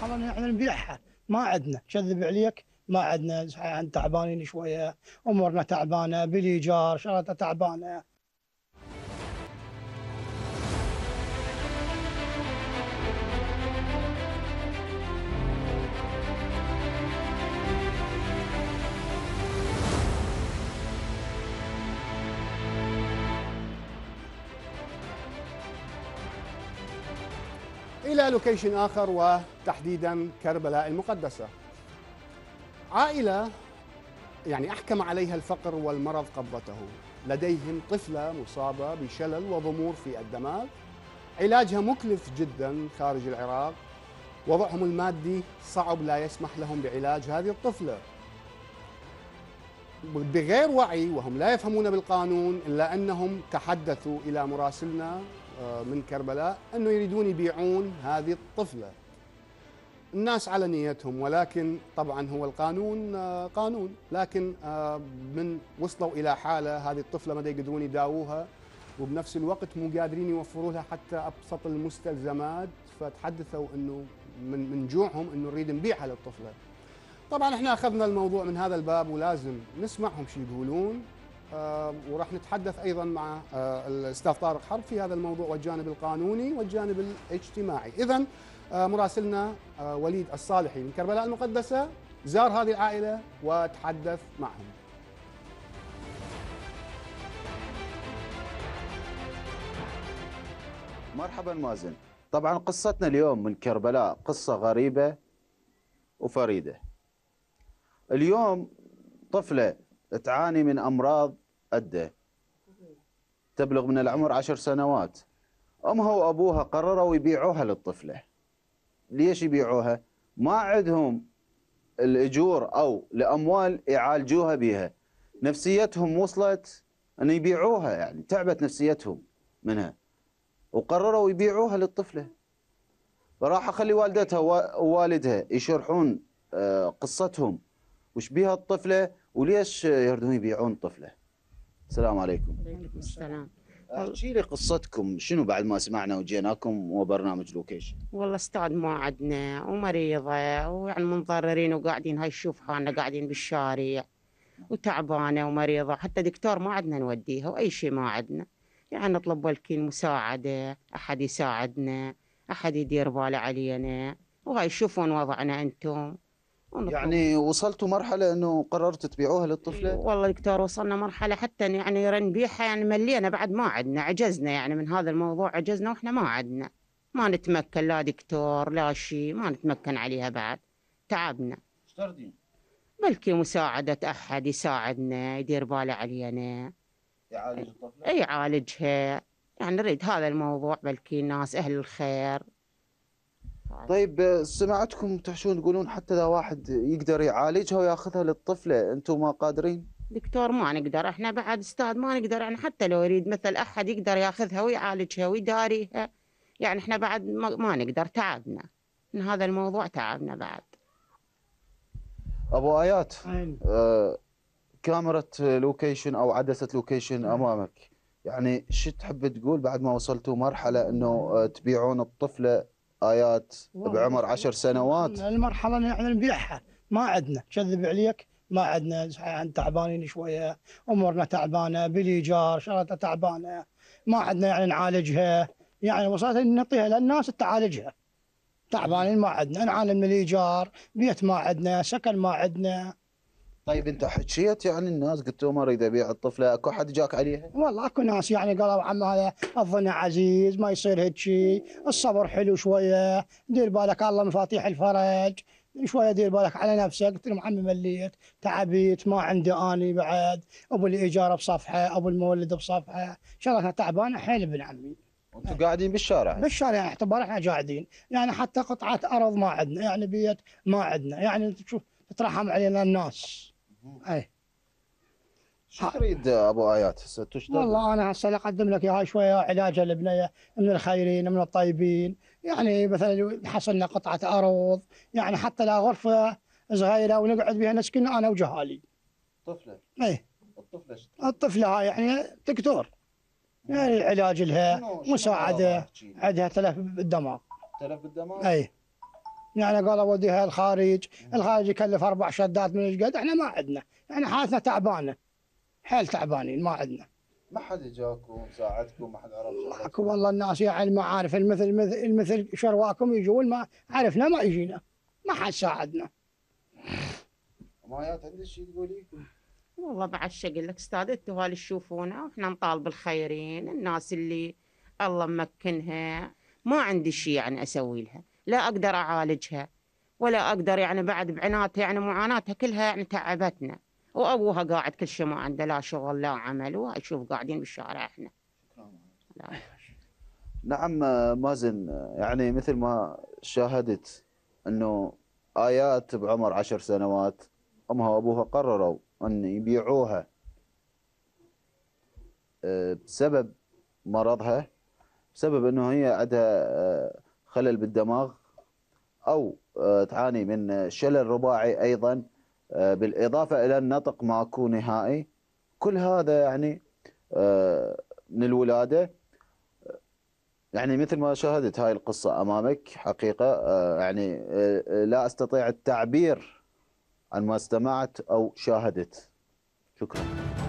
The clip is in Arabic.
حالنا يعني احنا نبيعها ما عندنا كذب عليك ما عندنا تعبانين شويه امورنا تعبانه بالايجار شغلتنا تعبانه إلى لوكيشن آخر وتحديدا كربلاء المقدسة عائلة يعني أحكم عليها الفقر والمرض قبضته لديهم طفلة مصابة بشلل وضمور في الدماغ علاجها مكلف جدا خارج العراق وضعهم المادي صعب لا يسمح لهم بعلاج هذه الطفلة بغير وعي وهم لا يفهمون بالقانون إلا أنهم تحدثوا إلى مراسلنا آه، من كربلاء أنه يريدون يبيعون هذه الطفلة الناس على نيتهم ولكن طبعا هو القانون آه، قانون لكن آه، من وصلوا إلى حالة هذه الطفلة ما يقدرون يداووها وبنفس الوقت مو قادرين يوفروا لها حتى أبسط المستلزمات فتحدثوا أنه من من جوعهم أنه نريد نبيعها للطفلة طبعا احنا اخذنا الموضوع من هذا الباب ولازم نسمعهم شو يقولون آه، وراح نتحدث ايضا مع آه، الاستاذ طارق حرب في هذا الموضوع والجانب القانوني والجانب الاجتماعي اذا آه، مراسلنا وليد الصالحي من كربلاء المقدسه زار هذه العائله وتحدث معهم مرحبا مازن طبعا قصتنا اليوم من كربلاء قصة غريبة وفريدة اليوم طفلة تعاني من أمراض أدة تبلغ من العمر عشر سنوات أمها وأبوها قرروا يبيعوها للطفلة ليش يبيعوها ما عندهم الأجور أو الاموال يعالجوها بها نفسيتهم وصلت أن يبيعوها يعني تعبت نفسيتهم منها وقرروا يبيعوها للطفلة فراح أخلي والدتها ووالدها يشرحون آه، قصتهم وش بها الطفلة وليش يردون يبيعون طفله؟ السلام عليكم. عليكم السلام. احكي لي قصتكم شنو بعد ما سمعنا وجيناكم وبرنامج لوكيشن؟ والله استاذ عندنا ومريضه ويعني منضررين وقاعدين هاي شوف حالنا قاعدين بالشارع وتعبانه ومريضه حتى دكتور ما عدنا نوديها واي شيء ما عدنا يعني نطلب ولكن مساعده احد يساعدنا احد يدير باله علينا وهاي شوفون وضعنا انتم يعني وصلتوا مرحلة أنه قررت تبيعوها للطفلة؟ والله دكتور وصلنا مرحلة حتى يعني رنبيحة يعني ملينا بعد ما عدنا عجزنا يعني من هذا الموضوع عجزنا وإحنا ما عدنا ما نتمكن لا دكتور لا شيء ما نتمكن عليها بعد تعبنا تردين؟ بلكي مساعدة أحد يساعدنا يدير باله علينا يعالج الطفلة؟ إيه، يعالجها يعني نريد هذا الموضوع بلكي الناس أهل الخير طيب آه، سمعتكم تحشون تقولون حتى اذا واحد يقدر يعالجها وياخذها للطفله انتم ما قادرين؟ دكتور ما نقدر احنا بعد استاذ ما نقدر يعني حتى لو يريد مثل احد يقدر ياخذها ويعالجها ويداريها يعني احنا بعد ما, ما نقدر تعبنا من هذا الموضوع تعبنا بعد ابو ايات آه كاميرا لوكيشن او عدسه لوكيشن امامك يعني شو تحب تقول بعد ما وصلتوا مرحله انه آه، تبيعون الطفله ايات بعمر عشر سنوات المرحله اللي احنا نبيعها ما عندنا كذب عليك ما عندنا تعبانين شويه امورنا تعبانه بالايجار شغلتنا تعبانه ما عندنا يعني نعالجها يعني وصلت نعطيها للناس تعالجها تعبانين ما عندنا نعاني من الايجار بيت ما عندنا سكن ما عندنا طيب انت حكيت يعني الناس قلت لهم اريد ابيع الطفله اكو حد جاك عليها؟ والله اكو ناس يعني قالوا عم هذا الظن عزيز ما يصير هيك شيء الصبر حلو شويه دير بالك الله مفاتيح الفرج شويه دير بالك على نفسك قلت لهم عمي مليت تعبيت ما عندي اني بعد ابو الايجار بصفحه ابو المولد بصفحه ان شاء الله تعبانه حيل ابن عمي وانتم قاعدين بالشارع يعني. بالشارع اعتبار احنا قاعدين يعني حتى قطعه ارض ما عندنا يعني بيت ما عندنا يعني تشوف تترحم علينا الناس اي شو تريد ابو ايات هسه تشتغل؟ والله انا هسه اقدم لك اياها شويه علاج البنيه من الخيرين من الطيبين يعني مثلا حصلنا قطعه ارض يعني حتى لا غرفه صغيره ونقعد بها نسكن انا وجهالي. طفله؟ اي الطفله الطفله هاي يعني دكتور نعم. يعني علاج لها مساعده عندها تلف بالدماغ. تلف بالدماغ؟ اي يعني قالوا وديها الخارج الخارج يكلف اربع شدات من ايش قد احنا ما عندنا احنا حالتنا تعبانه حيل تعبانين ما عندنا ما حد اجاكم ساعدكم ما حد عرف معكم والله الناس يعني ما عارف المثل المثل, شرواكم يجون ما عرفنا ما يجينا ما حد ساعدنا ما جات عندك شيء تقولي والله بعد شو اقول لك استاذ انتوا هالي تشوفونا احنا نطالب الخيرين الناس اللي الله ممكنها ما عندي شيء يعني اسوي لها لا اقدر اعالجها ولا اقدر يعني بعد بعناتها يعني معاناتها كلها يعني تعبتنا وابوها قاعد كل شيء ما عنده لا شغل لا عمل واشوف قاعدين بالشارع احنا لا. نعم آه، مازن آه، يعني مثل ما شاهدت انه ايات بعمر عشر سنوات امها وابوها قرروا ان يبيعوها آه، بسبب مرضها بسبب انه هي عندها خلل بالدماغ أو آه، تعاني من شلل رباعي أيضا آه، بالإضافة إلى النطق ماكو نهائي كل هذا يعني آه، من الولادة يعني مثل ما شاهدت هاي القصة أمامك حقيقة يعني لا أستطيع التعبير عن ما استمعت أو شاهدت شكرا